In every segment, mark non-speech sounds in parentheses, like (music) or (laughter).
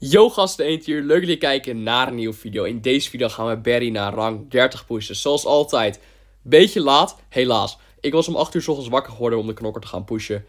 Yo gasten eentje hier, leuk dat je kijken naar een nieuwe video. In deze video gaan we Barry naar rang 30 pushen, zoals altijd. Beetje laat, helaas. Ik was om 8 uur s ochtends wakker geworden om de knokker te gaan pushen.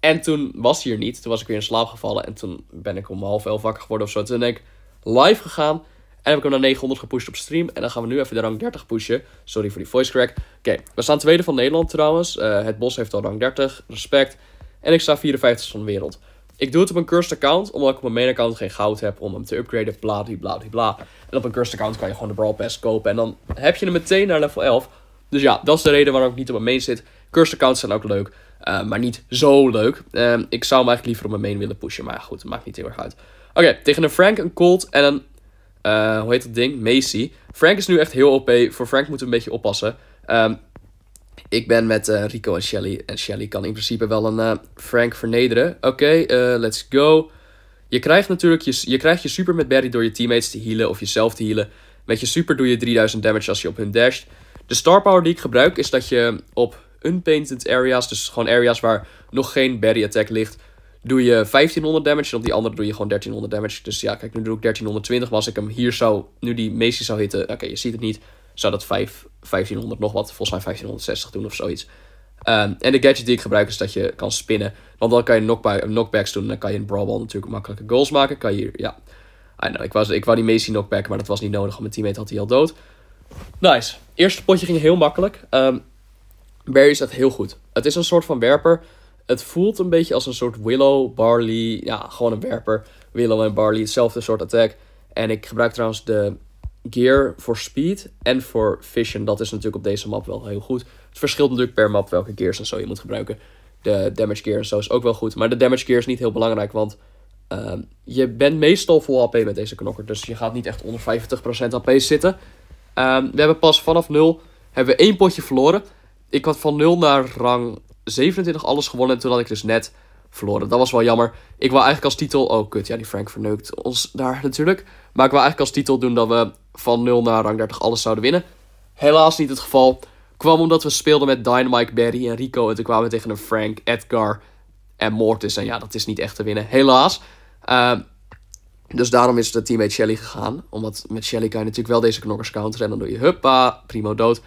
En toen was hij er niet, toen was ik weer in slaap gevallen en toen ben ik om half 11 wakker geworden of zo. Toen ben ik live gegaan en heb ik hem naar 900 gepusht op stream. En dan gaan we nu even de rang 30 pushen. Sorry voor die voice crack. Oké, we staan tweede van Nederland trouwens. Eh, het Bos heeft al rang 30, respect. En ik sta 54 van de wereld. Ik doe het op een cursed account, omdat ik op mijn main account geen goud heb om hem te upgraden, bla bla bla. En op een cursed account kan je gewoon de Brawl Pass kopen en dan heb je hem meteen naar level 11. Dus ja, dat is de reden waarom ik niet op mijn main zit. Cursed accounts zijn ook leuk, eh, maar niet zo leuk. Ehm, ik zou hem eigenlijk liever op mijn main willen pushen, maar goed, het maakt niet heel erg uit. Oké, tegen een Frank, een Colt en een, eh, hoe heet dat ding? Macy. Frank is nu echt heel OP, voor Frank moet we een beetje oppassen. Ehm, ik ben met eh, Rico en Shelly. En Shelly kan in principe wel een eh, Frank vernederen. Oké, eh, let's go. Je krijgt natuurlijk je, je, krijgt je super met Barry door je teammates te healen of jezelf te healen. Met je super doe je 3000 damage als je op hun dasht. De star power die ik gebruik is dat je op unpainted areas, dus gewoon areas waar nog geen Barry attack ligt, doe je 1500 damage. En op die andere doe je gewoon 1300 damage. Dus ja, kijk, nu doe ik 1320. Maar als ik hem hier zou, nu die Macy zou hitten, oké, je ziet het niet zou dat 5, 1500 nog wat, volgens mij 1560 doen of zoiets. Ehm, en de gadget die ik gebruik is dat je kan spinnen. Want dan kan je knockbacks doen. Dan kan je in Brawlball natuurlijk makkelijke goals maken. Kan je hier, ja. ik, was, ik wou die Macy knockback, maar dat was niet nodig. Want mijn teammate had hij al dood. Nice. Eerste potje ging heel makkelijk. Um, Barry staat heel goed. Het is een soort van werper. Het voelt een beetje als een soort Willow, Barley. Ja, gewoon een werper. Willow en Barley, hetzelfde soort attack. En ik gebruik trouwens de gear voor speed en voor vision. Dat is natuurlijk op deze map wel heel goed. Het verschilt natuurlijk per map welke gears en zo je moet gebruiken. De damage gear en zo is ook wel goed. Maar de damage gear is niet heel belangrijk, want ehm, je bent meestal vol HP met deze knokker. Dus je gaat niet echt onder 50% HP zitten. Ehm, we hebben pas vanaf 0 hebben we één potje verloren. Ik had van 0 naar rang 27 alles gewonnen. En toen had ik dus net verloren. Dat was wel jammer. Ik wil eigenlijk als titel. Oh, kut. Ja, die Frank verneukt ons daar natuurlijk. Maar ik wil eigenlijk als titel doen dat we van 0 naar rang 30 alles zouden winnen. Helaas niet het geval. Kwam omdat we speelden met Dynamite, Barry en Rico. En toen kwamen we tegen een Frank, Edgar en Mortis. En ja, dat is niet echt te winnen. Helaas. Ehm, dus daarom is het teammate Shelly gegaan. Omdat met Shelly kan je natuurlijk wel deze knokkers counteren. En dan doe je huppa, primo dood.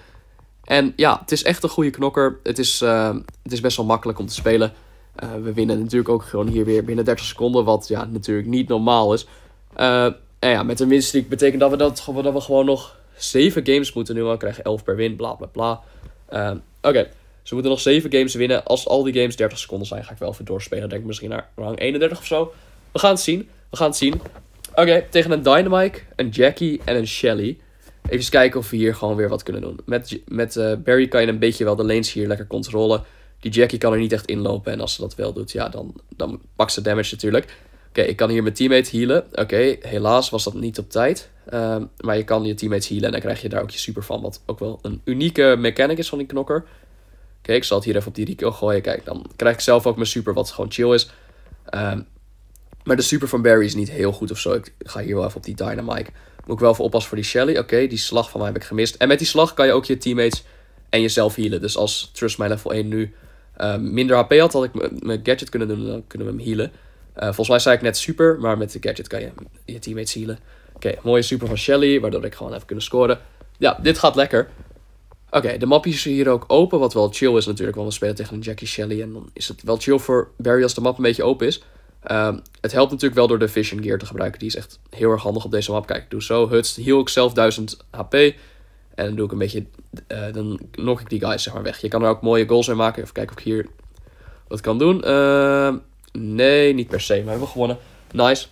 En ja, het is echt een goede knokker. Het is, ehm, het is best wel makkelijk om te spelen. Eh, we winnen natuurlijk ook gewoon hier weer binnen 30 seconden. Wat ja, natuurlijk niet normaal is. Eh nou ja, met een winstreak betekent dat we, dat, dat we gewoon nog 7 games moeten nu. We krijgen 11 per win, bla bla bla. Ehm, oké, ze moeten nog 7 games winnen. Als al die games 30 seconden zijn, ga ik wel even doorspelen. Denk misschien naar rang 31 of zo. We gaan het zien. We gaan het zien. Oké, tegen een Dynamite, een Jackie en een Shelly. Even kijken of we hier gewoon weer wat kunnen doen. Met, met eh, Barry kan je een beetje wel de lanes hier lekker controleren. Die Jackie kan er niet echt inlopen. En als ze dat wel doet, ja, dan, dan pakt ze damage natuurlijk. Oké, ik kan hier mijn teammates healen. Oké, helaas was dat niet op tijd. Ehm, maar je kan je teammates healen en dan krijg je daar ook je super van. Wat ook wel een unieke mechanic is van die knokker. Oké, ik zal het hier even op die Rico gooien. Kijk, dan krijg ik zelf ook mijn super, wat gewoon chill is. Ehm, maar de super van Barry is niet heel goed of zo. Ik ga hier wel even op die Dynamite. Moet ik wel even oppassen voor die Shelly. Oké, die slag van mij heb ik gemist. En met die slag kan je ook je teammates en jezelf healen. Dus als Trust My level 1 nu ehm, minder HP had, had ik mijn gadget kunnen doen. Dan kunnen we hem healen. Eh, volgens mij zei ik net super, maar met de gadget kan je je teammates healen. Oké, mooie super van Shelly, waardoor ik gewoon even kunnen scoren. Ja, dit gaat lekker. Oké, de map is hier ook open, wat wel chill is natuurlijk, want we spelen tegen een Jackie Shelly. En dan is het wel chill voor Barry als de map een beetje open is. Ehm, het helpt natuurlijk wel door de Vision Gear te gebruiken. Die is echt heel erg handig op deze map. Kijk, ik doe zo huts, heal ik zelf 1000 HP. En dan doe ik een beetje, eh, dan knock ik die guys zeg maar weg. Je kan er ook mooie goals in maken. Even kijken of ik hier wat kan doen. Uh, Nee, niet per se. Maar we hebben gewonnen. Nice.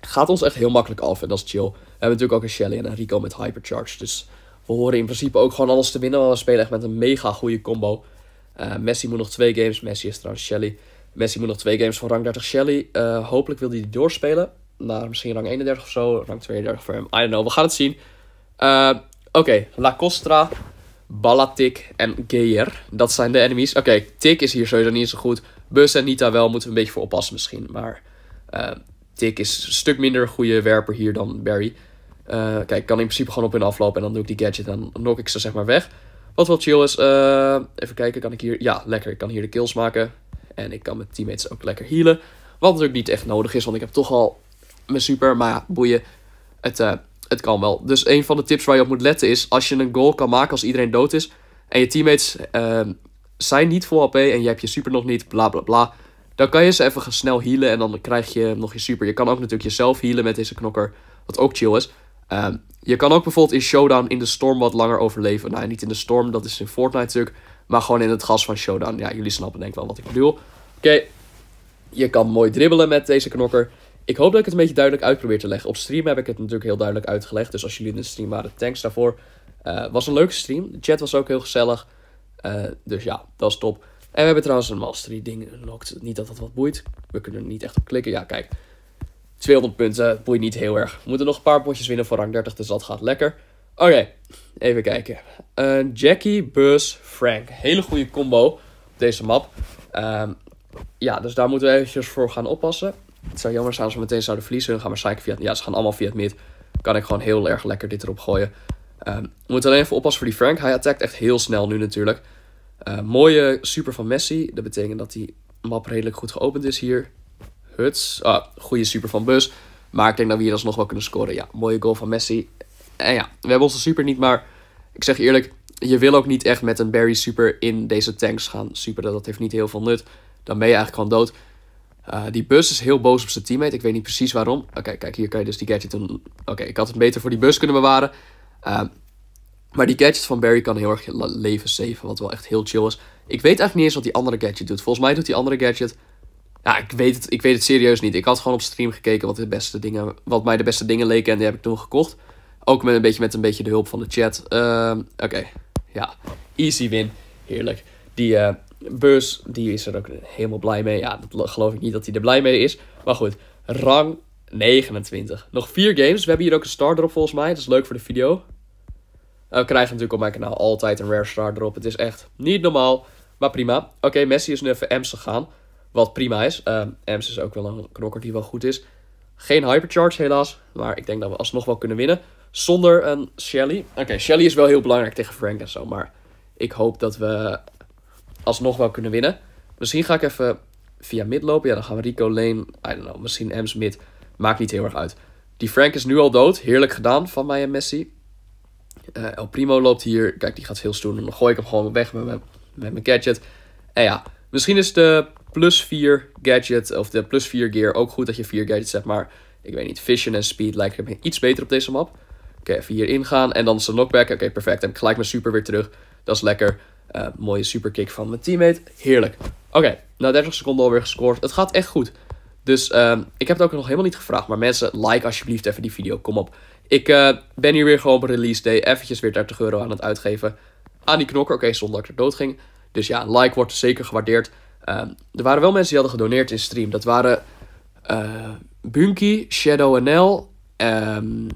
Gaat ons echt heel makkelijk af en dat is chill. We hebben natuurlijk ook een Shelly en een Rico met Hypercharge. Dus we horen in principe ook gewoon alles te winnen. Want we spelen echt met een mega goede combo. Eh, Messi moet nog twee games. Messi is trouwens Shelly. Messi moet nog twee games van rang 30 Shelly. Eh, hopelijk wil hij die doorspelen. Naar misschien rang 31 of zo. Rang 32 voor hem. I don't know. We gaan het zien. Eh, oké. Okay. La Costra. Balatik en Geyer. Dat zijn de enemies. Oké. Okay. Tik is hier sowieso niet zo goed. Bus en Nita wel moeten we een beetje voor oppassen misschien. Maar uh, eh, Tik is een stuk minder goede werper hier dan Barry. Uh, kijk, kan in principe gewoon op hun aflopen en dan doe ik die gadget en dan knock ik ze zeg maar weg. Wat wel chill is, eh, even kijken, kan ik hier... Ja, lekker, ik kan hier de kills maken. En ik kan mijn teammates ook lekker healen. Wat natuurlijk niet echt nodig is, want ik heb toch al mijn super. Maar ja, boeien, het, het kan wel. Dus een van de tips waar je op moet letten is... Als je een goal kan maken als iedereen dood is... En je teammates zijn niet vol AP en je hebt je super nog niet, bla bla bla. Dan kan je ze even snel healen en dan krijg je nog je super. Je kan ook natuurlijk jezelf healen met deze knokker, wat ook chill is. Ehm, je kan ook bijvoorbeeld in Showdown in de storm wat langer overleven. Nou, niet in de storm, dat is in Fortnite natuurlijk. Maar gewoon in het gas van Showdown. Ja, jullie snappen denk ik wel wat ik bedoel. Oké, je kan mooi dribbelen met deze knokker. Ik hoop dat ik het een beetje duidelijk uit probeer te leggen. Op stream heb ik het natuurlijk heel duidelijk uitgelegd. Dus als jullie in de stream waren, thanks daarvoor. Uh, was een leuke stream. De chat was ook heel gezellig. Eh, dus ja, dat is top. En we hebben trouwens een mastery ding unlocked. Niet dat dat wat boeit. We kunnen er niet echt op klikken. Ja, kijk. 200 punten boeit niet heel erg. We moeten nog een paar potjes winnen voor rang 30, dus dat gaat lekker. Oké, even kijken. Eh, Jackie, Buzz, Frank. Hele goede combo op deze map. Ehm, ja, dus daar moeten we eventjes voor gaan oppassen. Het zou jammer zijn als we meteen zouden verliezen. gaan we via... Ja, ze gaan allemaal via het mid. Kan ik gewoon heel erg lekker dit erop gooien. Um, ehm, moet alleen even oppassen voor die Frank. Hij attackt echt heel snel nu natuurlijk. Ehm, mooie super van Messi. Dat betekent dat die map redelijk goed geopend is hier. Huts. Ah, goede super van Bus. Maar ik denk dat we hier alsnog wel kunnen scoren. Ja, mooie goal van Messi. En ja, we hebben onze super niet, maar ik zeg eerlijk... Je wil ook niet echt met een Barry super in deze tanks gaan super. Dat heeft niet heel veel nut. Dan ben je eigenlijk gewoon dood. Eh, die bus is heel boos op zijn teammate. Ik weet niet precies waarom. Oké, kijk, hier kan je dus die gadget doen. Oké, ik had het beter voor die bus kunnen bewaren. Ehm, maar die gadget van Barry kan heel erg leven zeven, wat wel echt heel chill is. Ik weet eigenlijk niet eens wat die andere gadget doet. Volgens mij doet die andere gadget... Ja, ik weet het, ik weet het serieus niet. Ik had gewoon op stream gekeken wat, de beste dingen, wat mij de beste dingen leken en die heb ik toen gekocht. Ook met een beetje, met een beetje de hulp van de chat. Ehm, oké, ja. Easy win. Heerlijk. Die uh, beurs, die is er ook helemaal blij mee. Ja, dat geloof ik niet dat hij er blij mee is. Maar goed, rang 29. Nog vier games. We hebben hier ook een star drop volgens mij. Dat is leuk voor de video. we krijgen natuurlijk op mijn kanaal altijd een rare star drop. Het is echt niet normaal. Maar prima. Oké, Messi is nu even Ems gegaan. Wat prima is. M's ehm, Ems is ook wel een knokker die wel goed is. Geen hypercharge helaas. Maar ik denk dat we alsnog wel kunnen winnen. Zonder een Shelly. Oké, Shelly is wel heel belangrijk tegen Frank en zo. Maar ik hoop dat we alsnog wel kunnen winnen. Misschien ga ik even via mid lopen. Ja, dan gaan we Rico Lane. I don't know. Misschien Ems mid. Maakt niet heel erg uit. Die Frank is nu al dood. Heerlijk gedaan van mij en Messi. Eh, El Primo loopt hier. Kijk, die gaat heel stoer Dan gooi ik hem gewoon weg met mijn, met mijn gadget. En ja, misschien is de plus 4 gadget of de plus 4 gear ook goed dat je 4 gadgets hebt. Maar ik weet niet, vision en speed lijken me iets beter op deze map. Oké, even hier ingaan. En dan is de knockback. Oké, perfect. En gelijk mijn super weer terug. Dat is lekker. Uh, mooie superkick van mijn teammate. Heerlijk. Oké, okay, na 30 seconden alweer gescoord. Het gaat echt goed. Dus ehm, ik heb het ook nog helemaal niet gevraagd. Maar mensen, like alsjeblieft even die video. Kom op. Ik eh, ben hier weer gewoon op release day. Eventjes weer 30 euro aan het uitgeven. Aan die knokker. Oké, okay, zonder dat ik er dood ging. Dus ja, like wordt zeker gewaardeerd. Ehm, er waren wel mensen die hadden gedoneerd in stream. Dat waren eh, Bunky, Shadow NL. Um, ehm,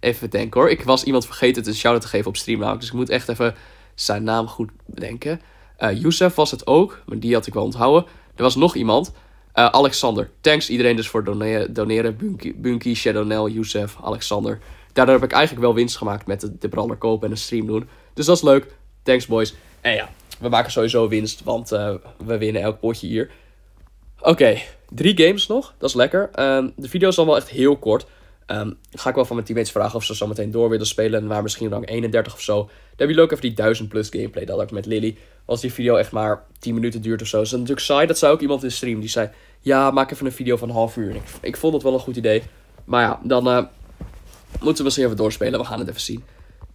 even denken hoor. Ik was iemand vergeten het een shout-out te geven op stream Dus ik moet echt even zijn naam goed bedenken. Eh, Youssef was het ook. Maar die had ik wel onthouden. Er was nog iemand. Eh, Alexander. Thanks iedereen dus voor doneren. doneren. Bunky, Bunky Shadonel, Youssef, Alexander. Daardoor heb ik eigenlijk wel winst gemaakt met de, de brander kopen en een stream doen. Dus dat is leuk. Thanks boys. En ja, we maken sowieso winst, want eh, we winnen elk potje hier. Oké, drie games nog. Dat is lekker. Ehm, de video is dan wel echt heel kort. Um, ga ik wel van mijn teammates vragen of ze zo meteen door willen spelen. En waar misschien rang 31 of zo. Dan heb je leuk even die 1000 plus gameplay. Dat ik met Lily. Als die video echt maar 10 minuten duurt of zo. is dat natuurlijk saai. Dat zei ook iemand in de stream. Die zei, ja, maak even een video van een half uur. ik, vond dat wel een goed idee. Maar ja, dan eh, moeten we misschien even doorspelen. We gaan het even zien.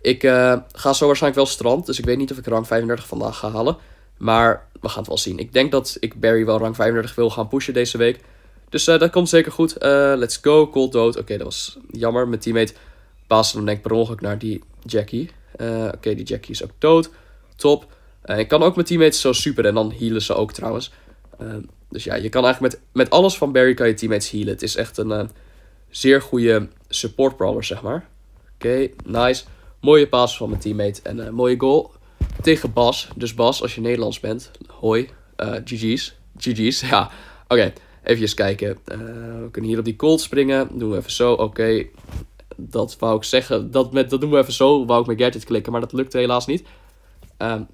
Ik eh, ga zo waarschijnlijk wel strand. Dus ik weet niet of ik rang 35 vandaag ga halen. Maar we gaan het wel zien. Ik denk dat ik Barry wel rang 35 wil gaan pushen deze week. Dus eh, dat komt zeker goed. Eh, let's go, cold dood. Oké, dat was jammer. Mijn teammate baasde hem denk ik per ongeluk naar die Jackie. Eh, oké, die Jackie is ook dood. Top. ik kan ook mijn teammates zo super. En dan healen ze ook trouwens. dus ja, je kan eigenlijk met, met alles van Barry kan je teammates healen. Het is echt een zeer goede support brawler, zeg maar. Oké, nice. Mooie paas van mijn teammate. En mooie goal tegen Bas. Dus Bas, als je Nederlands bent, hoi. GG's. GG's, (laughs) ja. Oké. Even kijken. Eh, we kunnen hier op die cold springen. Doen we even zo. Oké. Dat wou ik zeggen. Dat, met, dat doen we even zo. Wou ik met gadget klikken. Maar dat lukte helaas niet. Um,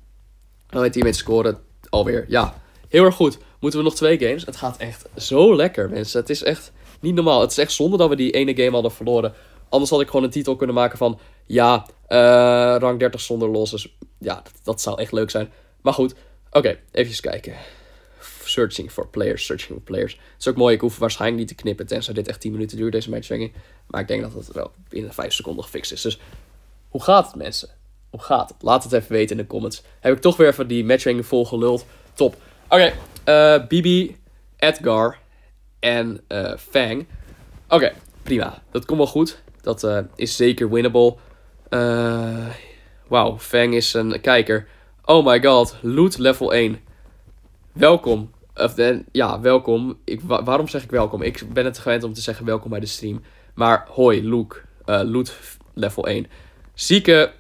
dan weet hij met scoren alweer. Ja. Heel erg goed. Moeten we nog twee games? Het gaat echt zo lekker, mensen. Het is echt niet normaal. Het is echt zonde dat we die ene game hadden verloren. Anders had ik gewoon een titel kunnen maken van... Ja, uh, rang 30 zonder losses. Ja, dat, dat, zou echt leuk zijn. Maar goed. Oké, okay, even kijken searching for players, searching for players. Het is ook mooi, ik hoef waarschijnlijk niet te knippen, tenzij dit echt 10 minuten duurt, deze matchmaking. Maar ik denk dat het wel binnen 5 seconden gefixt is. Dus hoe gaat het, mensen? Hoe gaat het? Laat het even weten in de comments. Heb ik toch weer van die matchmaking vol geluld. Top. Oké, eh, Bibi, Edgar en eh, Fang. Oké, prima. Dat komt wel goed. Dat eh, is zeker winnable. Wauw, Fang is een kijker. Oh my god, loot level 1. Welkom. Of dan, ja, welkom. Ik, waarom zeg ik welkom? Ik ben het gewend om te zeggen welkom bij de stream. Maar hoi, Luke. Eh, loot level 1. Zieke,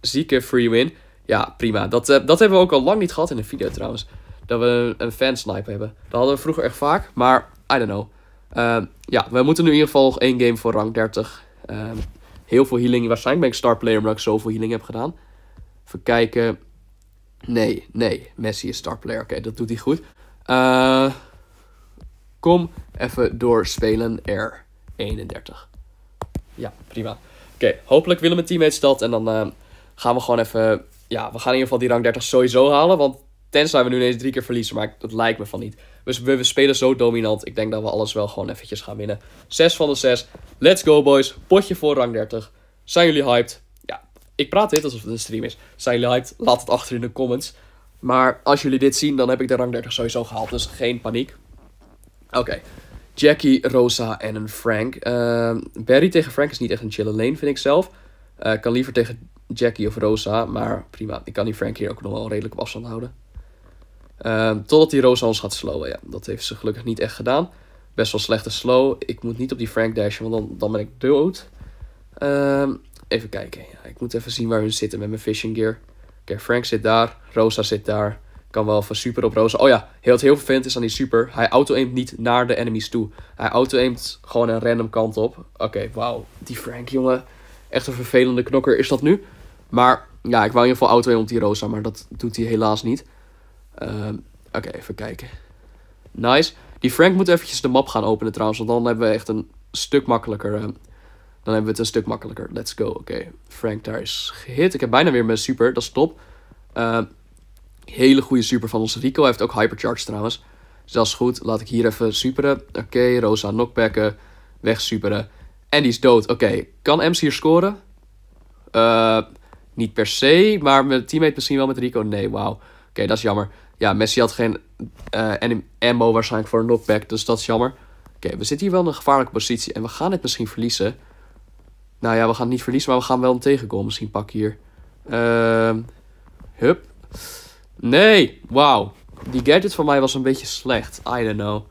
zieke free win. Ja, prima. Dat, eh, dat hebben we ook al lang niet gehad in een video trouwens. Dat we een, een fansnipe hebben. Dat hadden we vroeger echt vaak. Maar, I don't know. Eh, ja, we moeten nu in ieder geval één game voor rank 30. Ehm, heel veel healing. Waarschijnlijk ben ik star player omdat ik zoveel healing heb gedaan. Even kijken. Nee, nee. Messi is star player. Oké, dat doet hij goed. Eh, kom even doorspelen R31. Ja, prima. Oké, hopelijk willen mijn teammates dat. En dan eh, gaan we gewoon even... Ja, we gaan in ieder geval die rang 30 sowieso halen. Want tenzij we nu ineens drie keer verliezen. Maar dat lijkt me van niet. Dus we, we spelen zo dominant. Ik denk dat we alles wel gewoon eventjes gaan winnen. 6 van de 6. Let's go boys. Potje voor rang 30. Zijn jullie hyped? Ja, ik praat dit alsof het een stream is. Zijn jullie hyped? Laat het achter in de comments. Maar als jullie dit zien, dan heb ik de rang 30 sowieso gehaald. Dus geen paniek. Oké. Jackie, Rosa en een Frank. Ehm, Barry tegen Frank is niet echt een chille lane, vind ik zelf. Uh, kan liever tegen Jackie of Rosa. Maar prima. Ik kan die Frank hier ook nog wel redelijk op afstand houden. Ehm, totdat die Rosa ons gaat slowen. Ja, dat heeft ze gelukkig niet echt gedaan. Best wel slechte slow. Ik moet niet op die Frank dashen, want dan, dan ben ik dood. Ehm, even kijken. Ja, ik moet even zien waar hun zitten met mijn fishing gear. Frank zit daar. Rosa zit daar. Kan wel van super op Rosa. Oh ja, heel, heel vervelend is aan die super. Hij auto-aimt niet naar de enemies toe. Hij auto-aimt gewoon een random kant op. Oké, okay, wauw. Die Frank, jongen. Echt een vervelende knokker is dat nu. Maar ja, ik wou in ieder geval auto-aimen op die Rosa. Maar dat doet hij helaas niet. Ehm, oké, even kijken. Nice. Die Frank moet eventjes de map gaan openen trouwens. Want dan hebben we echt een stuk makkelijker... Ehm, dan hebben we het een stuk makkelijker. Let's go. Oké, Frank daar is gehit. Ik heb bijna weer mijn super. Dat is top. Eh, hele goede super van onze Rico. Hij heeft ook hypercharge trouwens. Dus dat is goed. Laat ik hier even superen. Oké, Rosa knockbacken. Weg superen. En die is dood. Oké, kan Ems hier scoren? Eh, niet per se, maar mijn teammate misschien wel met Rico. Nee, wauw. Oké, dat is jammer. Ja, Messi had geen uh, ammo waarschijnlijk voor een knockback, dus dat is jammer. Oké, we zitten hier wel in een gevaarlijke positie en we gaan het misschien verliezen. Nou ja, we gaan niet verliezen, maar we gaan wel een tegengoal misschien pak hier. Ehm, hup. Nee, wauw. Die gadget van mij was een beetje slecht. I don't know.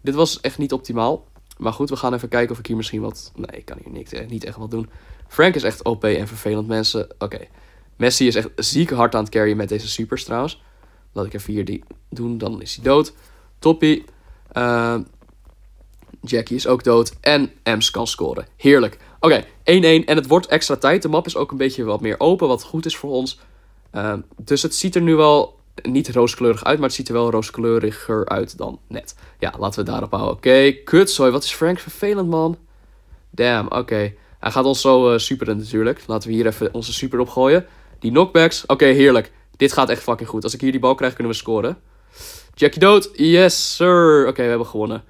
Dit was echt niet optimaal. Maar goed, we gaan even kijken of ik hier misschien wat... Nee, ik kan hier niks, eh, niet echt wat doen. Frank is echt OP en vervelend, mensen. Oké. Messi is echt ziek hard aan het carryen met deze supers, trouwens. Laat ik even hier die doen, dan is hij dood. Toppie. Ehm, Jackie is ook dood. En Ems kan scoren. Heerlijk. Oké, 1-1 en het wordt extra tijd. De map is ook een beetje wat meer open, wat goed is voor ons. Ehm, dus het ziet er nu wel niet rooskleurig uit, maar het ziet er wel rooskleuriger uit dan net. Ja, laten we daarop houden. Oké, okay, kutzooi, wat is Frank vervelend, man. Damn, oké. Hij gaat ons zo uh, superen natuurlijk. Laten we hier even onze super op gooien. Die knockbacks, oké, heerlijk. Dit gaat echt fucking goed. Als ik hier die bal krijg, kunnen we scoren. Jackie dood, yes sir. Oké, we hebben gewonnen.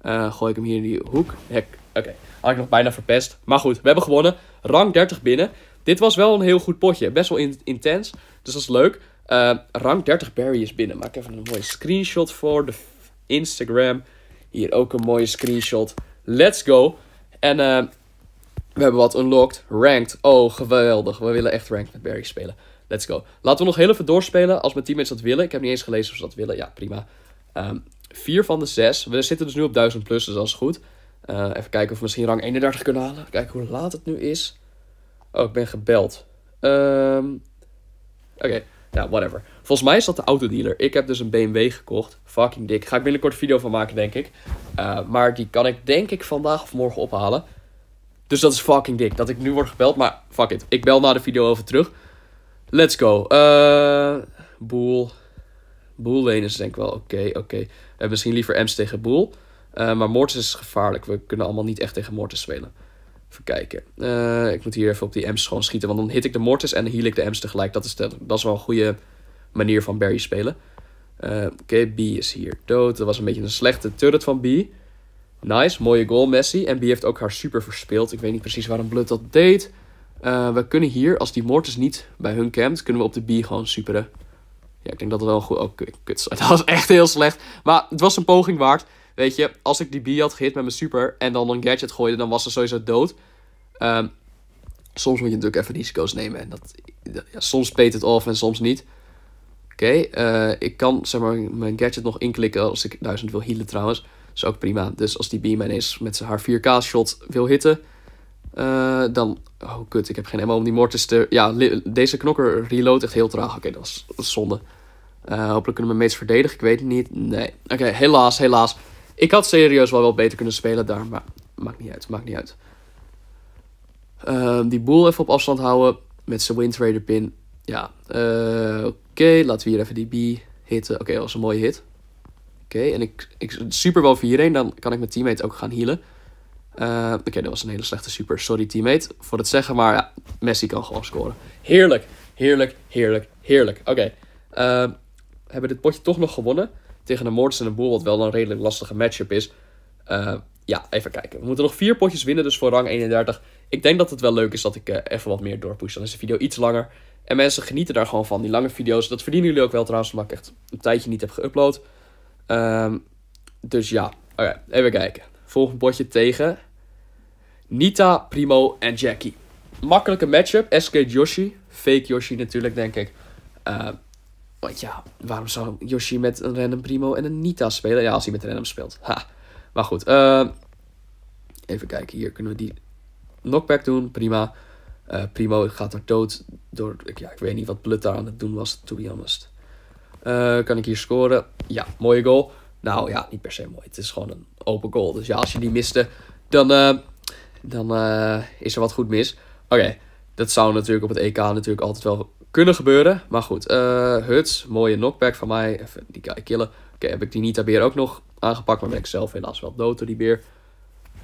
Eh, gooi ik hem hier in die hoek. Hek, Oké, had ik nog bijna verpest. Maar goed, we hebben gewonnen. Rang 30 binnen. Dit was wel een heel goed potje. Best wel intens. Dus dat is leuk. Uh, rang 30 Barry is binnen. Maak even een mooie screenshot voor de Instagram. Hier ook een mooie screenshot. Let's go. En eh, we hebben wat unlocked. Ranked. Oh, geweldig. We willen echt ranked met Barry spelen. Let's go. Laten we nog heel even doorspelen als mijn teammates dat willen. Ik heb niet eens gelezen of ze dat willen. Ja, prima. Um, vier van de zes. We zitten dus nu op 1000 plus, dus dat is goed. Eh, even kijken of we misschien rang 31 kunnen halen. Kijken hoe laat het nu is. Oh, ik ben gebeld. Ehm, oké, okay. Nou, ja, whatever. Volgens mij is dat de autodealer. Ik heb dus een BMW gekocht. Fucking dik. Ga ik binnenkort een video van maken, denk ik. Eh, maar die kan ik denk ik vandaag of morgen ophalen. Dus dat is fucking dik. Dat ik nu word gebeld. Maar fuck it. Ik bel na de video over terug. Let's go. Eh, boel. Boel is denk ik wel oké. oké. Okay. hebben misschien liever Ems tegen Boel. Eh, maar Mortis is gevaarlijk. We kunnen allemaal niet echt tegen Mortis spelen. Even kijken. Eh, ik moet hier even op die ems gewoon schieten. Want dan hit ik de Mortis en heal ik de ems tegelijk. Dat is, dat is wel een goede manier van Barry spelen. Eh, oké, B is hier dood. Dat was een beetje een slechte turret van B. Nice, mooie goal Messi. En B heeft ook haar super verspeeld. Ik weet niet precies waarom Blut dat deed. we kunnen hier, als die Mortis niet bij hun campt, kunnen we op de B gewoon superen. Ja, ik denk dat het wel goed... Oh, kut. (laughs) Dat was echt heel slecht. Maar het was een poging waard. Weet je, als ik die B had gehit met mijn super en dan een gadget gooide, dan was ze sowieso dood. Ehm, soms moet je natuurlijk even risico's nemen. En dat, ja, soms peet het off en soms niet. Oké, eh, ik kan zeg maar, mijn gadget nog inklikken als ik 1000 wil healen trouwens. Dat is ook prima. Dus als die mij ineens met zijn haar 4K-shot wil hitten, eh, dan... Oh, kut, ik heb geen helemaal om die mortis te... Ja, deze knokker reload echt heel traag. Oké, dat, is zonde. Eh, hopelijk kunnen we mates verdedigen, ik weet het niet. Nee. Oké, helaas, helaas. Ik had serieus wel wel beter kunnen spelen daar, maar maakt niet uit, maakt niet uit. Ehm, die boel even op afstand houden met zijn Windrader pin. Ja, eh, oké, laten we hier even die B hitten. Oké, dat was een mooie hit. Oké, en ik, ik super wel voor hierheen, dan kan ik mijn teammate ook gaan healen. Ehm, oké, dat was een hele slechte super. Sorry teammate voor het zeggen, maar ja, Messi kan gewoon scoren. Heerlijk, heerlijk, heerlijk, heerlijk. Oké, ehm, hebben we dit potje toch nog gewonnen? tegen de Mortens en de Boer, wat wel een redelijk lastige matchup is. Eh, ja, even kijken. We moeten nog vier potjes winnen, dus voor rang 31. Ik denk dat het wel leuk is dat ik eh, even wat meer doorpush. Dan is de video iets langer. En mensen genieten daar gewoon van, die lange video's. Dat verdienen jullie ook wel trouwens, omdat ik echt een tijdje niet heb geüpload. Ehm, dus ja, oké, even kijken. Volgend potje tegen Nita, Primo en Jackie. Makkelijke matchup. SK Yoshi. Fake Yoshi natuurlijk, denk ik. Uh, want ja, waarom zou Yoshi met een random Primo en een Nita spelen? Ja, als hij met random speelt. Ha. Maar goed. Eh, even kijken. Hier kunnen we die knockback doen. Prima. Eh, primo gaat er dood door... Ja, ik weet niet wat Blut daar aan het doen was, to be honest. Eh, kan ik hier scoren? Ja, mooie goal. Nou ja, niet per se mooi. Het is gewoon een open goal. Dus ja, als je die miste, dan, dan is er wat goed mis. Oké, dat zou natuurlijk op het EK natuurlijk altijd wel kunnen gebeuren. Maar goed, uh, Huts, mooie knockback van mij. Even die guy killen. Oké, heb ik die Nita-beer ook nog aangepakt. Maar ben ik zelf helaas wel dood door die beer.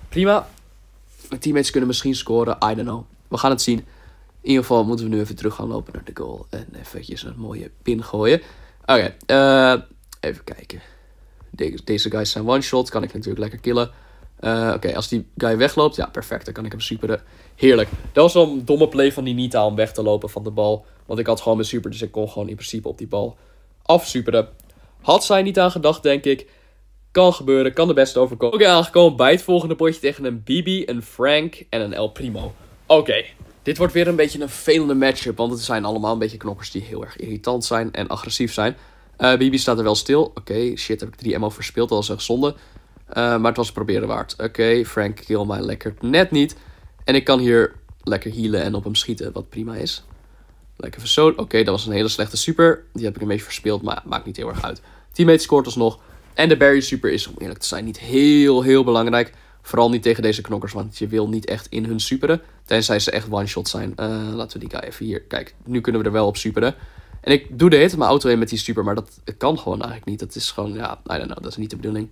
Prima. Mijn teammates kunnen misschien scoren. I don't know. We gaan het zien. In ieder geval moeten we nu even terug gaan lopen naar de goal. En eventjes een mooie pin gooien. Oké, eh, even kijken. deze guys zijn one-shot. Kan ik natuurlijk lekker killen. Eh, oké, als die guy wegloopt, ja, perfect. Dan kan ik hem superen. Eh, heerlijk. Dat was wel een domme play van die Nita om weg te lopen van de bal. Want ik had gewoon mijn super, dus ik kon gewoon in principe op die bal afsuperen. Had zij niet aan gedacht, denk ik. Kan gebeuren, kan de beste overkomen. Oké, aangekomen bij het volgende potje tegen een Bibi, een Frank en een El Primo. Oké, dit wordt weer een beetje een velende matchup. Want het zijn allemaal een beetje knokkers die heel erg irritant zijn en agressief zijn. Eh, Bibi staat er wel stil. Oké, shit, heb ik 3 MO verspeeld. Dat is echt zonde. Eh, maar het was proberen waard. Oké, Frank kill mij lekker net niet. En ik kan hier lekker healen en op hem schieten, wat prima is. Lekker verzoon. Oké, dat was een hele slechte super. Die heb ik een beetje verspeeld, maar maakt niet heel erg uit. Teammate scoort alsnog. En de barrier super is, om eerlijk te zijn, niet heel, heel belangrijk. Vooral niet tegen deze knokkers, want je wil niet echt in hun superen. Tenzij ze echt one-shot zijn. Eh, laten we die guy even hier... Kijk, nu kunnen we er wel op superen. En ik doe de hit mijn auto in met die super, maar dat kan gewoon eigenlijk niet. Dat is gewoon, ja, I don't know, dat is niet de bedoeling.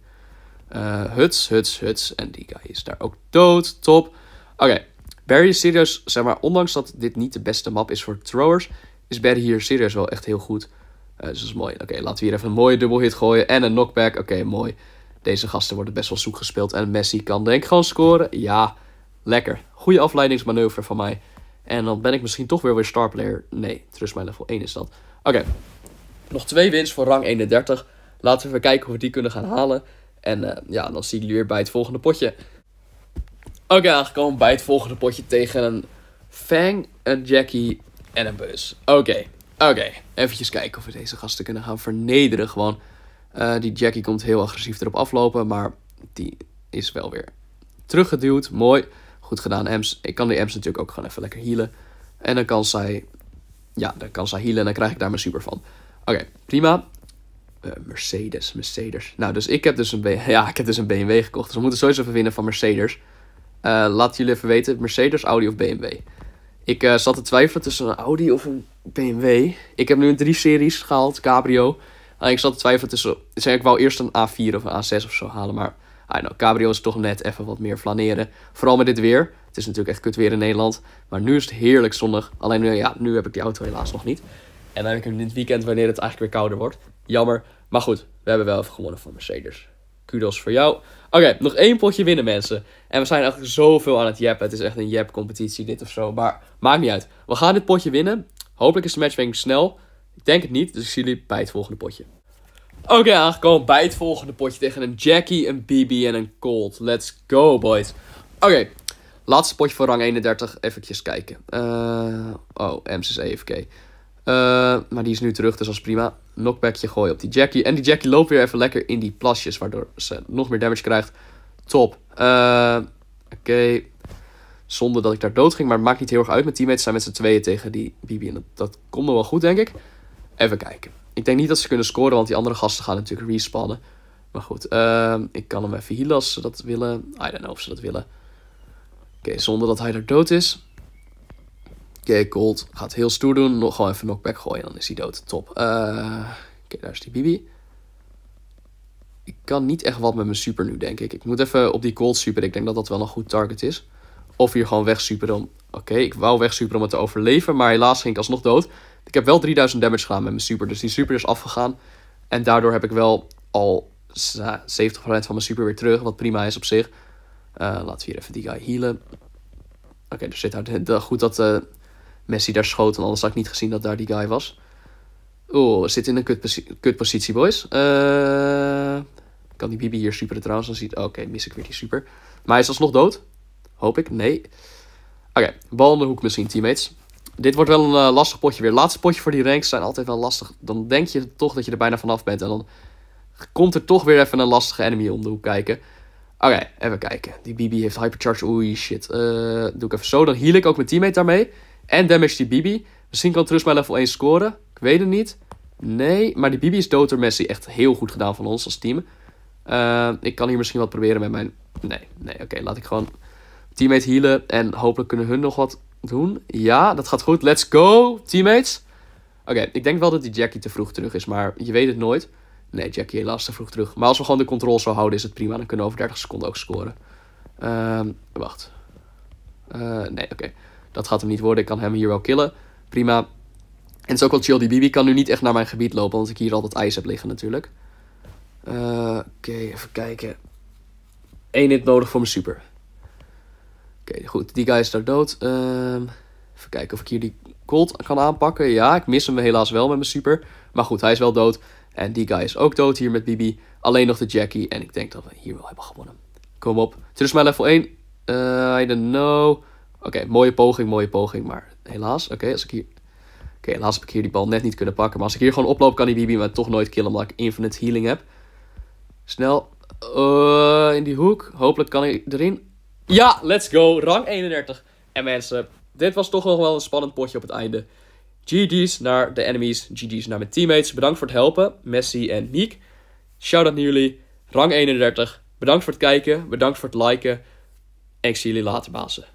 Uh, huts, Huts, Huts. En die guy is daar ook dood. Top. Oké. Okay. Barry is serieus, zeg maar, ondanks dat dit niet de beste map is voor throwers, is Barry hier serieus wel echt heel goed. Eh, dus dat is mooi. Oké, laten we hier even een mooie dubbel hit gooien en een knockback. Oké, mooi. Deze gasten worden best wel zoek gespeeld en Messi kan denk ik gewoon scoren. Ja, lekker. Goede afleidingsmanoeuvre van mij. En dan ben ik misschien toch weer weer star player. Nee, trust mij level 1 is dat. Oké, nog twee wins voor rang 31. Laten we even kijken of we die kunnen gaan halen. En eh, ja, dan zie ik jullie weer bij het volgende potje. Oké, aangekomen bij het volgende potje tegen een Fang, een Jackie en een Bus. Oké, oké. Okay. Even kijken of we deze gasten kunnen gaan vernederen gewoon. Eh, die Jackie komt heel agressief erop aflopen, maar die is wel weer teruggeduwd. Mooi. Goed gedaan, Ems. Ik kan die Ems natuurlijk ook gewoon even lekker healen. En dan kan zij... Ja, dan kan zij healen en dan krijg ik daar mijn super van. Oké, prima. Eh, Mercedes, Mercedes. Nou, dus ik heb dus een, BMW, (laughs) ja, ik heb dus een BMW gekocht. Dus we moeten sowieso even winnen van Mercedes. Uh, laat jullie even weten, Mercedes, Audi of BMW. Ik eh, zat te twijfelen tussen een Audi of een BMW. Ik heb nu een 3-series gehaald, Cabrio. En ik zat te twijfelen tussen... Zeg, ik wou eerst een A4 of een A6 of zo halen, maar... I know, Cabrio is toch net even wat meer flaneren. Vooral met dit weer. Het is natuurlijk echt kut weer in Nederland. Maar nu is het heerlijk zonnig. Alleen nu, ja, nu heb ik die auto helaas nog niet. En dan heb ik hem dit weekend wanneer het eigenlijk weer kouder wordt. Jammer. Maar goed, we hebben wel even gewonnen van Mercedes. Kudos voor jou. Oké, nog één potje winnen mensen. En we zijn eigenlijk zoveel aan het jappen. Het is echt een jap competitie dit of zo. Maar maakt niet uit. We gaan dit potje winnen. Hopelijk is de matchmaking snel. Ik denk het niet, dus ik zie jullie bij het volgende potje. Oké, aangekomen bij het volgende potje tegen een Jackie, een BB en een Colt. Let's go, boys. Oké, laatste potje voor rang 31. Even kijken. Eh, oh, mc is EFK. Eh, maar die is nu terug, dus als prima. Knockbackje gooien op die Jackie. En die Jackie loopt weer even lekker in die plasjes, waardoor ze nog meer damage krijgt. Top. Eh, oké. Zonder dat ik daar dood ging, maar het maakt niet heel erg uit. Mijn teammates zijn met z'n tweeën tegen die Bibi. En dat, komt nog wel goed, denk ik. Even kijken. Ik denk niet dat ze kunnen scoren, want die andere gasten gaan natuurlijk respawnen. Maar goed, eh, ik kan hem even healen als ze dat willen. I don't know of ze dat willen. Oké, zonder dat hij er dood is. Oké, Gold gaat heel stoer doen. Nog gewoon even knockback gooien. Dan is hij dood. Top. Eh, oké, daar is die Bibi. Ik kan niet echt wat met mijn super nu, denk ik. Ik moet even op die Gold super. Ik denk dat dat wel een goed target is. Of hier gewoon wegsuperen. Oké, ik wou wegsuperen om het te overleven. Maar helaas ging ik alsnog dood. Ik heb wel 3000 damage gedaan met mijn super. Dus die super is afgegaan. En daardoor heb ik wel al 70% van mijn super weer terug. Wat prima is op zich. Eh, laten we hier even die guy healen. Oké, okay, dus zit (laughs) daar goed dat... Eh, Messi daar schoot. En anders had ik niet gezien dat daar die guy was. Oeh, zit in een kut kutpositie boys. Uh, kan die Bibi hier super trouwens? Dan ziet... Oh, oké, okay, mis ik weer die super. Maar hij is alsnog dood. Hoop ik. Nee. Oké, bal in de hoek misschien, teammates. Dit wordt wel een eh, lastig potje weer. Laatste potje voor die ranks zijn altijd wel lastig. Dan denk je toch dat je er bijna vanaf bent. En dan komt er toch weer even een lastige enemy om de hoek kijken. Oké, even kijken. Die Bibi heeft hypercharge. Oei, shit. Uh, doe ik even zo. Dan heal ik ook mijn teammate daarmee. En damage die Bibi. Misschien kan Trust bij level 1 scoren. Ik weet het niet. Nee, maar die Bibi is dood door Messi. Echt heel goed gedaan van ons als team. Eh, ik kan hier misschien wat proberen met mijn... Nee, nee, oké. laat ik gewoon teammate healen. En hopelijk kunnen hun nog wat doen. Ja, dat gaat goed. Let's go, teammates. Oké, ik denk wel dat die Jackie te vroeg terug is. Maar je weet het nooit. Nee, Jackie helaas te vroeg terug. Maar als we gewoon de controle zo houden, is het prima. Dan kunnen we over 30 seconden ook scoren. Uh, wacht. Uh, nee, oké dat gaat hem niet worden. Ik kan hem hier wel killen. Prima. En het is ook wel chill. Die Bibi kan nu niet echt naar mijn gebied lopen, want ik hier altijd ijs heb liggen natuurlijk. Eh, oké, even kijken. Eén hit nodig voor mijn super. Oké, goed. Die guy is daar dood. Ehm, even kijken of ik hier die Colt kan aanpakken. Ja, ik mis hem helaas wel met mijn super. Maar goed, hij is wel dood. En die guy is ook dood hier met Bibi. Alleen nog de Jackie. En ik denk dat we hier wel hebben gewonnen. Kom op. Terus mijn level 1. Eh, I don't know. Oké, mooie poging, mooie poging. Maar helaas, oké, als ik hier... Oké, okay, helaas heb ik hier die bal net niet kunnen pakken. Maar als ik hier gewoon oploop, kan die bibi me toch nooit killen, omdat ik infinite healing heb. Snel. Eh, in die hoek. Hopelijk kan ik erin. Ja, let's go. Rang 31. En mensen, dit was toch nog wel een spannend potje op het einde. GG's naar de enemies, GG's naar mijn teammates. Bedankt voor het helpen, Messi en Niek. Shout-out naar jullie. Rang 31. Bedankt voor het kijken, bedankt voor het liken. En ik zie jullie later, bazen.